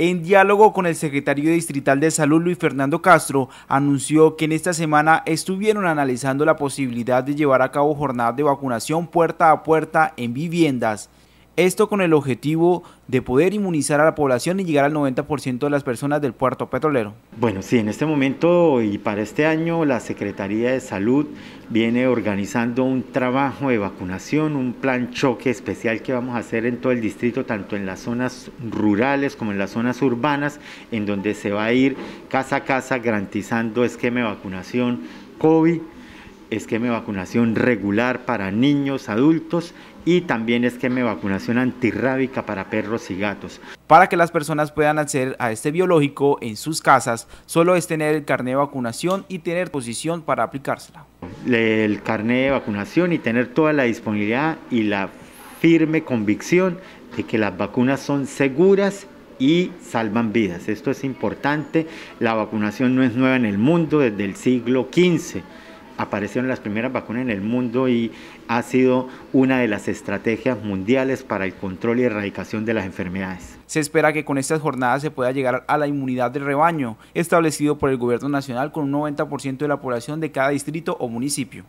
En diálogo con el secretario distrital de Salud, Luis Fernando Castro, anunció que en esta semana estuvieron analizando la posibilidad de llevar a cabo jornadas de vacunación puerta a puerta en viviendas esto con el objetivo de poder inmunizar a la población y llegar al 90% de las personas del puerto petrolero. Bueno, sí, en este momento y para este año la Secretaría de Salud viene organizando un trabajo de vacunación, un plan choque especial que vamos a hacer en todo el distrito, tanto en las zonas rurales como en las zonas urbanas, en donde se va a ir casa a casa garantizando esquema de vacunación COVID esquema de vacunación regular para niños, adultos y también esquema de vacunación antirrábica para perros y gatos. Para que las personas puedan acceder a este biológico en sus casas, solo es tener el carnet de vacunación y tener posición para aplicársela. El carnet de vacunación y tener toda la disponibilidad y la firme convicción de que las vacunas son seguras y salvan vidas. Esto es importante, la vacunación no es nueva en el mundo desde el siglo XV aparecieron las primeras vacunas en el mundo y ha sido una de las estrategias mundiales para el control y erradicación de las enfermedades. Se espera que con estas jornadas se pueda llegar a la inmunidad de rebaño, establecido por el gobierno nacional con un 90% de la población de cada distrito o municipio.